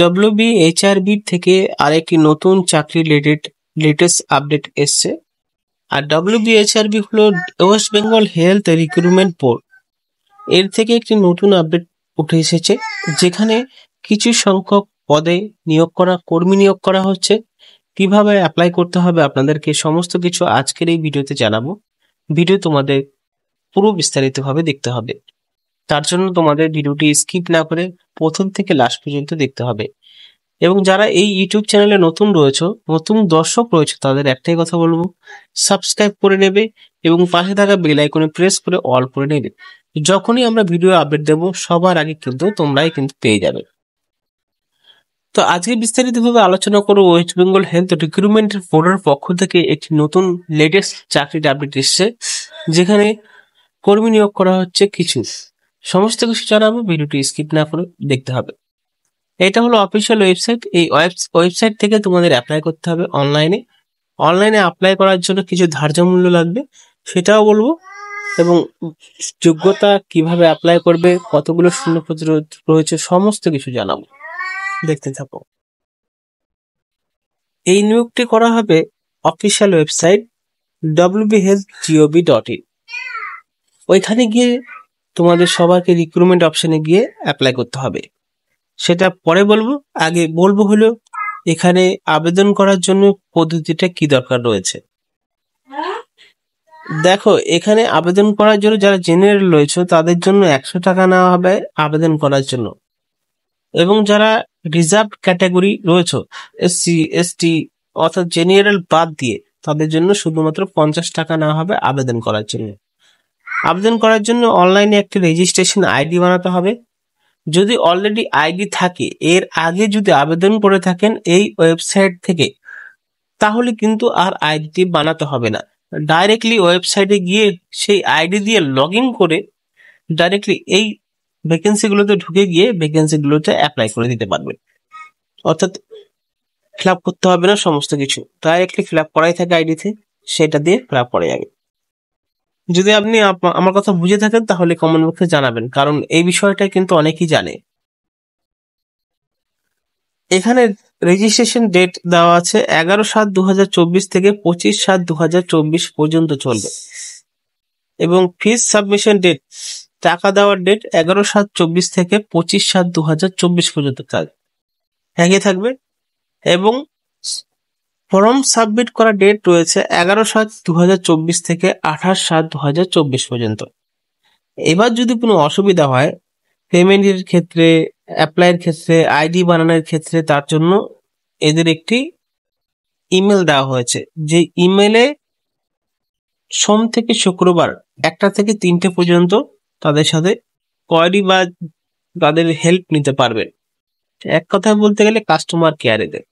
WB HRB থেকে আরেকটি নতুন চাকরি রিলেটেড লেটেস্ট আপডেট এসছে আর ডব্লিউবি এইচআরবি হলো West Bengal health recruitment board এর থেকে একটি নতুন আপডেট উঠে এসেছে যেখানে কিছু সংখ্যক পদে নিয়োগ করা কর্মী নিয়োগ করা হচ্ছে কিভাবে অ্যাপ্লাই করতে হবে আপনাদেরকে সমস্ত কিছু আজকের এই ভিডিওতে জানাবো ভিডিও তোমাদের পুরো বিস্তারিতভাবে দেখতে হবে তার জন্য তোমাদের ভিডিওটি স্কিপ না করে প্রথম থেকে লাস্ট পর্যন্ত দেখতে হবে এবং যারা এই ইউটিউব চ্যানেলে নতুন রয়েছে নতুন দর্শক রয়েছে তাদের একটাই কথা বলবো সাবস্ক্রাইব করে নেবে এবং পাশে থাকা বেল আইকনে প্রেস করে অল করে নেবে যখনই আমরা ভিডিও আপডেট দেব সবার আগে কিন্তু তোমরাই কিন্তু পেয়ে যাবে তো আজকে বিস্তারিতভাবে আলোচনা করবো ওয়েস্ট বেঙ্গল হেলথ রিক্রুটমেন্ট বোর্ডের পক্ষ থেকে একটি নতুন লেটেস্ট চাকরির আপডেট এসছে যেখানে কর্মী নিয়োগ করা হচ্ছে কিছু সমস্ত কিছু জানাবো ভিডিওটি স্কিপ না করে দেখতে হবে এটা হলো অফিসিয়াল ওয়েবসাইট এই ওয়েবসাইট থেকে তোমাদের অ্যাপ্লাই করতে হবে অনলাইনে অনলাইনে অ্যাপ্লাই করার জন্য কিছু ধার্য মূল্য লাগবে সেটাও বলবো এবং যোগ্যতা কিভাবে অ্যাপ্লাই করবে কতগুলো শূন্যপত্র রয়েছে সমস্ত কিছু জানাবো দেখতে থাকো এই নিয়োগটি করা হবে official website WB health GOB dot in ওইখানে গিয়ে তোমাদের সবাইকে রিক্রুটমেন্ট অপশানে গিয়ে অ্যাপ্লাই করতে হবে সেটা পরে বলবো আগে বলবো হলো এখানে আবেদন করার জন্য পদ্ধতিটা কি দরকার রয়েছে দেখো এখানে আবেদন করার জন্য যারা জেনারেল রয়েছে তাদের জন্য একশো টাকা নেওয়া হবে আবেদন করার জন্য এবং যারা রিজার্ভ ক্যাটাগরি রয়েছে এসসি এসটি অর্থাৎ জেনারেল বাদ দিয়ে তাদের জন্য শুধুমাত্র পঞ্চাশ টাকা নেওয়া হবে আবেদন করার জন্য আবেদন করার জন্য অনলাইনে একটি রেজিস্ট্রেশন আইডি বানাতে হবে যদি অলরেডি আইডি থাকে এর আগে যদি আবেদন করে থাকেন এই ওয়েবসাইট থেকে তাহলে কিন্তু আর আইডিটি বানাতে হবে না ডাইরেক্টলি ওয়েবসাইটে গিয়ে সেই আইডি দিয়ে লগ ইন করে ডাইরেক্টলি এই ভ্যাকেন্সিগুলোতে ঢুকে গিয়ে ভ্যাকেন্সিগুলোতে অ্যাপ্লাই করে দিতে পারবেন অর্থাৎ ফিল করতে হবে না সমস্ত কিছু ডাইরেক্টলি ফিল করাই থাকে আইডিতে সেটা দিয়ে ফিল করা যাবে যদি আপনি আমার কথা বুঝে থাকেন তাহলে কমেন্ট বক্সে জানাবেন কারণ এই বিষয়টা কিন্তু অনেকেই জানে এখানে রেজিস্ট্রেশন ডেট দেওয়া আছে এগারো সাত দু থেকে পঁচিশ সাত দু পর্যন্ত চলবে এবং ফিস সাবমিশন ডেট টাকা দেওয়ার ডেট এগারো সাত চব্বিশ থেকে পঁচিশ সাত দু পর্যন্ত থাকবে একই থাকবে এবং ফর্ম সাবমিট করার ডেট রয়েছে এগারো সাত দু থেকে আঠাশ সাত দু পর্যন্ত এবার যদি কোনো অসুবিধা হয় পেমেন্টের ক্ষেত্রে অ্যাপ্লাইয়ের ক্ষেত্রে আইডি বানানোর ক্ষেত্রে তার জন্য এদের একটি ইমেল দেওয়া হয়েছে যে ইমেলে সোম থেকে শুক্রবার একটা থেকে তিনটে পর্যন্ত তাদের সাথে কোয়ারি বা তাদের হেল্প নিতে পারবেন এক কথা বলতে গেলে কাস্টমার কেয়ারেদের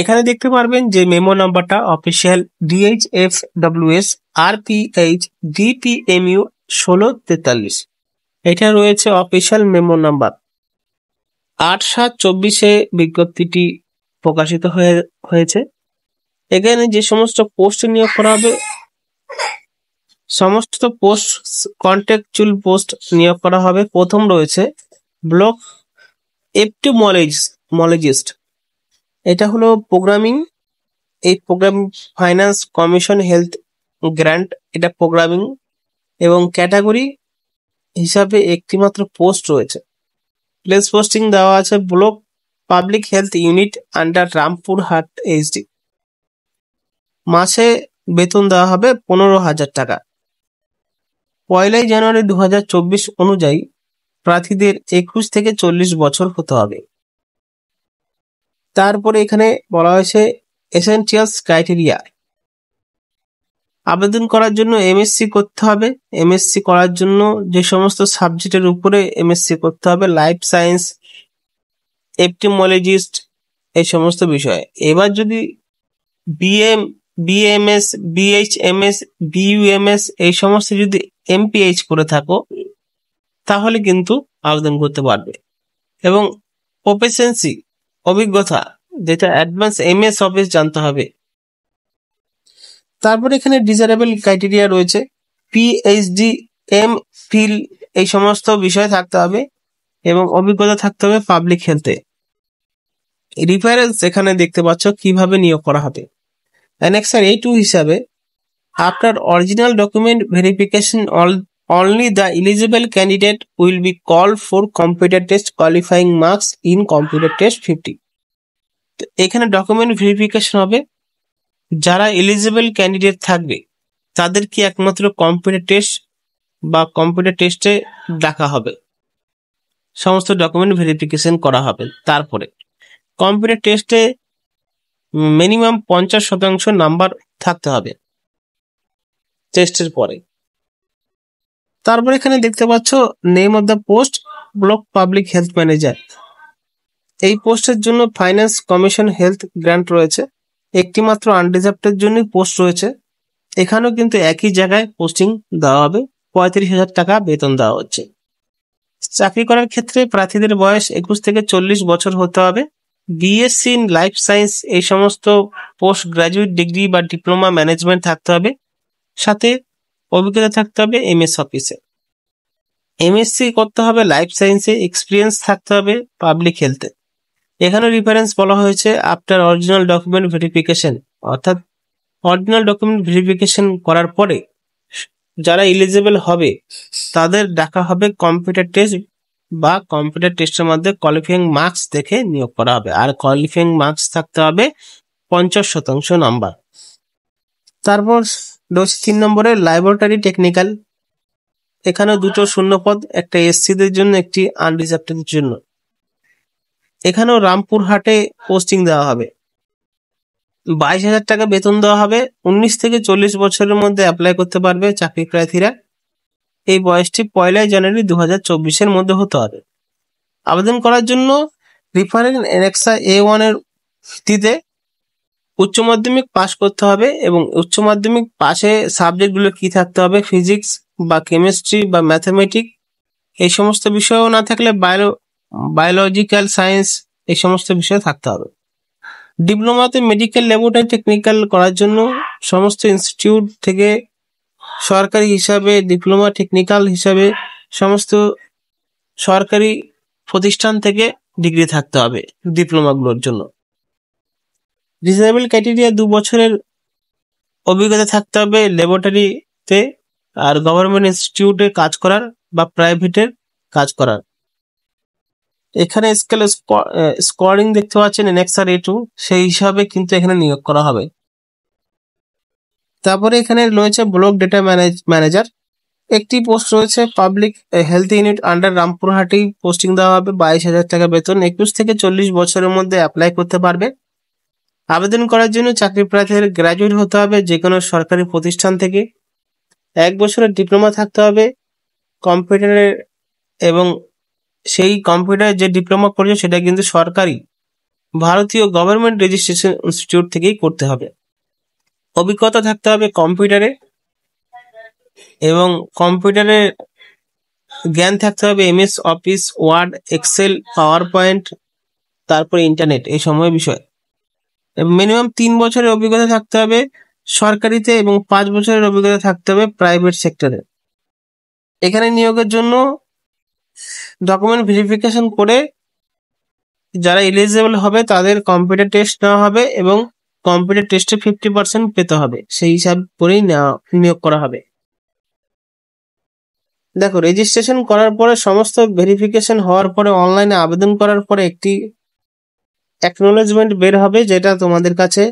এখানে দেখতে পারবেন যে মেমো নাম্বারটা official DH F WS R P H DPMU ষোলো তেতাল্লিশ এটা রয়েছে অফিসিয়াল মেমো নাম্বার আট সাত চব্বিশে বিজ্ঞপ্তিটি প্রকাশিত হয়ে হয়েছে এখানে যে সমস্ত পোস্ট নিয়োগ করা হবে সমস্ত পোস্ট কন্ট্যাকচুয়াল পোস্ট নিয়োগ করা হবে প্রথম রয়েছে ব্লক এপটিমোলজিস্ট এটা হলো প্রোগ্রামিং এই program finance commission health grant এটা প্রোগ্রামিং এবং ক্যাটাগরি হিসাবে একটিমাত্র পোস্ট রয়েছে প্লেস পোস্টিং দেওয়া আছে block public health unit under হাট এইচডি মাসে বেতন দেওয়া হবে পনেরো হাজার টাকা পয়লাই জানুয়ারি দু অনুযায়ী প্রার্থীদের একুশ থেকে চল্লিশ বছর হতে হবে তারপরে এখানে বলা হয়েছে এসেন্টিয়ালস ক্রাইটেরিয়া আবেদন করার জন্য এমএসসি করতে হবে এমএসসি করার জন্য যে সমস্ত সাবজেক্টের উপরে এমএসসি করতে হবে লাইফ সায়েন্স এপটিমোলজিস্ট এই সমস্ত বিষয়ে এবার যদি বিএম বিএমএস বিএইচএমএস বিইউএমএস এই সমস্ত যদি এমপিএইচ করে থাকো তাহলে কিন্তু আবেদন করতে পারবে এবং প্রফেসেন্সি অভিজ্ঞতা যেটা অ্যাডভান্স এমএস অফিস জানতে হবে তারপর এখানে ডিজারেবল ক্রাইটেরিয়া রয়েছে পিএইচডি এম ফিল এই সমস্ত বিষয় থাকতে হবে এবং অভিজ্ঞতা থাকতে হবে পাবলিক হেলথে রিফারেন্স এখানে দেখতে পাচ্ছ কিভাবে নিয়োগ করা হবে অ্যানেক্সার এই টু হিসাবে আপনার original document verification all only the eligible candidate will be call for computer test qualifying marks in computer test fifty এখানে ডকুমেন্ট ভেরিফিকেশন হবে যারা এলিজিবল ক্যান্ডিডেট থাকবে তাদের কি একমাত্র কম্পিউটার টেস্ট বা কম্পিউটার টেস্টে দেখা হবে সমস্ত ডকুমেন্ট ভেরিফিকেশন করা হবে তারপরে কম্পিউটার টেস্টে মিনিমাম পঞ্চাশ শতাংশ নাম্বার থাকতে হবে টেস্টের পরে তারপর এখানে দেখতে পাচ্ছ name of the post block public health manager এই পোস্টের জন্য ফাইন্যান্স কমিশন হেলথ গ্রান্ট রয়েছে একটি মাত্র আনরিজার্ভের জন্য পোস্ট রয়েছে এখানেও কিন্তু একই জায়গায় পোস্টিং দেওয়া হবে পঁয়ত্রিশ হাজার টাকা বেতন দেওয়া হচ্ছে চাকরি করার ক্ষেত্রে প্রার্থীদের বয়স একুশ থেকে চল্লিশ বছর হতে হবে বিএসসি ইন লাইফ সায়েন্স এই সমস্ত পোস্ট গ্রাজুয়েট ডিগ্রি বা ডিপ্লোমা ম্যানেজমেন্ট থাকতে হবে সাথে অভিজ্ঞতা থাকতে হবে এমএস অফিসে এমএসসি করতে হবে লাইফ সায়েন্সে এক্সপিরিয়েন্স থাকতে হবে পাবলিক হেলথে এখানে রেফারেন্স বলা হয়েছে আফটার অরিজিনাল ডকুমেন্ট ভেরিফিকেশন অর্থাৎ অরিজিনাল ডকুমেন্ট ভেরিফিকেশন করার পরে যারা ইলিজিবল হবে তাদের ডাকা হবে কম্পিউটার টেস্ট বা কম্পিউটার টেস্টের মধ্যে কোয়ালিফাইং মার্কস দেখে নিয়োগ করা হবে আর কোয়ালিফাইং মার্কস থাকতে হবে পঞ্চাশ শতাংশ নাম্বার তারপর ডোজ তিন নম্বরে ল্যাবরেটরি টেকনিক্যাল এখানেও দুটো শূন্যপদ একটা এসসিদের জন্য একটি আনরিজার্ভের জন্য এখানেও রামপুরহাটে পোস্টিং দেওয়া হবে বাইশ হাজার টাকা বেতন দেওয়া হবে উনিশ থেকে চল্লিশ বছরের মধ্যে অ্যাপ্লাই করতে পারবে চাকরি প্রার্থীরা এই বয়সটি পয়লা জানুয়ারি দু হাজার চব্বিশের মধ্যে হতে হবে আবেদন করার জন্য রিফারেন্স এনেক্সা এ ওয়ানের ভিত্তিতে উচ্চ মাধ্যমিক পাশ করতে হবে এবং উচ্চ মাধ্যমিক পাশে সাবজেক্টগুলো কি থাকতে হবে ফিজিক্স বা কেমিস্ট্রি বা ম্যাথামেটিক এই সমস্ত বিষয়ও না থাকলে বায়ো বায়োলজিক্যাল সায়েন্স এই সমস্ত বিষয় থাকতে হবে ডিপ্লোমাতে মেডিকেল ল্যাবরেটরি টেকনিক্যাল করার জন্য সমস্ত ইনস্টিটিউট থেকে সরকারি হিসাবে ডিপ্লোমা টেকনিক্যাল হিসাবে সমস্ত সরকারি প্রতিষ্ঠান থেকে ডিগ্রি থাকতে হবে ডিপ্লোমাগুলোর জন্য রিজনেবল ক্রাইটেরিয়া দু বছরের অভিজ্ঞতা থাকতে হবে ল্যাবরেটরিতে আর গভর্নমেন্ট ইনস্টিটিউটে কাজ করার বা প্রাইভেটের কাজ করার এখানে স্কেল স্কোয়ারিং দেখতে পাচ্ছেন এনএক্সআর এ টু সেই হিসাবে কিন্তু এখানে নিয়োগ করা হবে তারপরে এখানে রয়েছে ব্লক ডেটা ম্যানেজার একটি পোস্ট রয়েছে পাবলিক হেলথ ইউনিট আন্ডার রামপুরহাটি পোস্টিং দেওয়া হবে বাইশ হাজার টাকা বেতন একুশ থেকে চল্লিশ বছরের মধ্যে অ্যাপ্লাই করতে পারবে আবেদন করার জন্য চাকরি প্রার্থীদের গ্র্যাজুয়েট হতে হবে যে কোনো সরকারি প্রতিষ্ঠান থেকে এক বছরের ডিপ্লোমা থাকতে হবে কম্পিউটারের এবং সেই কম্পিউটার যে ডিপ্লোমা করেছে সেটা কিন্তু সরকারি ভারতীয় গভর্নমেন্ট রেজিস্ট্রেশন ইনস্টিটিউট থেকেই করতে হবে অভিজ্ঞতা থাকতে হবে কম্পিউটারে এবং কম্পিউটারের জ্ঞান থাকতে হবে MS office word excel power point তারপরে ইন্টারনেট এই সময় বিষয় মিনিমাম তিন বছরের অভিজ্ঞতা থাকতে হবে সরকারিতে এবং পাঁচ বছরের অভিজ্ঞতা থাকতে হবে প্রাইভেট সেক্টরে এখানে নিয়োগের জন্য ডকুমেন্ট ভেরিফিকেশন করে যারা এলিজিবল হবে তাদের কম্পিউটার টেস্ট নেওয়া হবে এবং কম্পিউটার টেস্টে ফিফটি পার্সেন্ট পেতে হবে সেই হিসাব করেই নেওয়া নিয়োগ করা হবে দেখো রেজিস্ট্রেশন করার পরে সমস্ত ভেরিফিকেশন হওয়ার পরে অনলাইনে আবেদন করার পরে একটি অ্যাকনোলেজমেন্ট বের হবে যেটা তোমাদের কাছে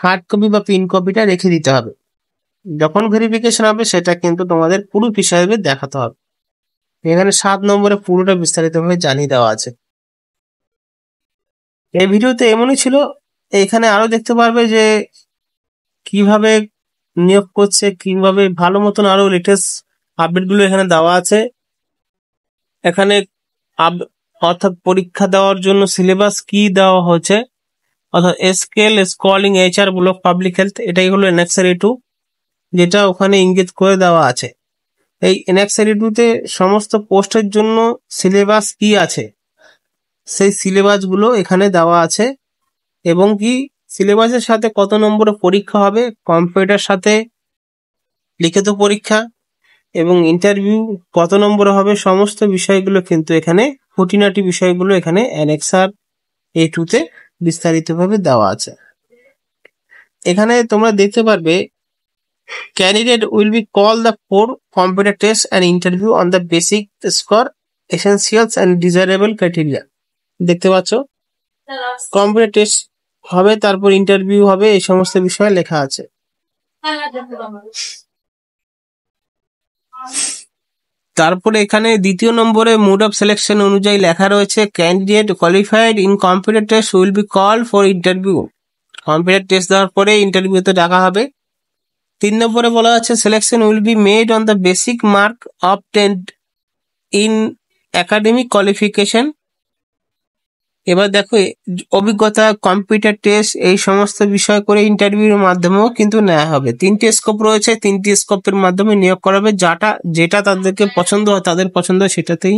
হার্ড কপি বা পিন কপিটা রেখে দিতে হবে যখন ভেরিফিকেশন হবে সেটা কিন্তু তোমাদের প্রুফ হিসাবে দেখাতে হবে এখানে সাত নম্বরে পুরোটা বিস্তারিতভাবে জানিয়ে দেওয়া আছে এই ভিডিওতে এমনই ছিল এখানে আরো দেখতে পারবে যে কিভাবে নিয়োগ করছে কিভাবে ভালো মতন আরো লেটেস্ট আপডেটগুলো এখানে দেওয়া আছে এখানে অর্থাৎ পরীক্ষা দেওয়ার জন্য সিলেবাস কি দেওয়া হয়েছে অর্থাৎ scale schooling HR block public health এটাই হলো এনএক্সারি টু e যেটা ওখানে ইঙ্গিত করে দেওয়া আছে এই এনএক্সারি টুতে e সমস্ত পোস্টের জন্য সিলেবাস কি আছে সেই সিলেবাসগুলো এখানে দেওয়া আছে এবং কি সিলেবাসের সাথে কত নম্বরে পরীক্ষা হবে কম্পিউটার সাথে লিখিত পরীক্ষা এবং ইন্টারভিউ কত নম্বর হবে সমস্ত বিষয়গুলো কিন্তু এখানে খুঁটিনাটি বিষয়গুলো এখানে অ্যানেক্সার এ টুতে বিস্তারিতভাবে দেওয়া আছে এখানে তোমরা দেখতে পারবে candidate will be call the for computer test and interview on the basic score essentials and desirable criteria দেখতে পাচ্ছ কম্পিউটার টেস্ট হবে তারপর ইন্টারভিউ হবে এই সমস্ত বিষয়ে লেখা আছে তারপরে এখানে দ্বিতীয় নম্বরে মুড অফ সিলেকশন অনুযায়ী লেখা রয়েছে candidate qualified in computer test will be call for interview computer test দেওয়ার পরে ইন্টারভিউতে ডাকা হবে তিন নম্বরে বলা আছে selection will be made on the basic mark obtained in academic qualification এবার দেখো অভিজ্ঞতা কম্পিউটার টেস্ট এই সমস্ত বিষয় করে ইন্টারভিউর মাধ্যমেও কিন্তু নেওয়া হবে তিনটি স্কোপ রয়েছে তিনটি স্কোপের মাধ্যমে নিয়োগ করা হবে যাটা যেটা তাদেরকে পছন্দ হয় তাদের পছন্দ সেটাতেই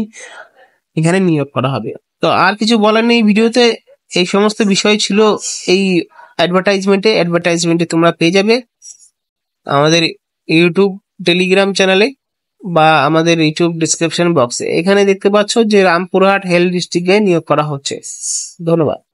এখানে নিয়োগ করা হবে তো আর কিছু বলার নেই ভিডিওতে এই সমস্ত বিষয় ছিল এই অ্যাডভার্টাইজমেন্টে অ্যাডভার্টাইজমেন্টে তোমরা পেয়ে যাবে আমাদের ইউটিউব টেলিগ্রাম চ্যানেলে বা আমাদের ইউটিউব ডিসক্রিপশন বক্সে এখানে দেখতে পাচ্ছ যে রামপুরহাট হেলথ ডিস্ট্রিক্টে নিয়োগ করা হচ্ছে ধন্যবাদ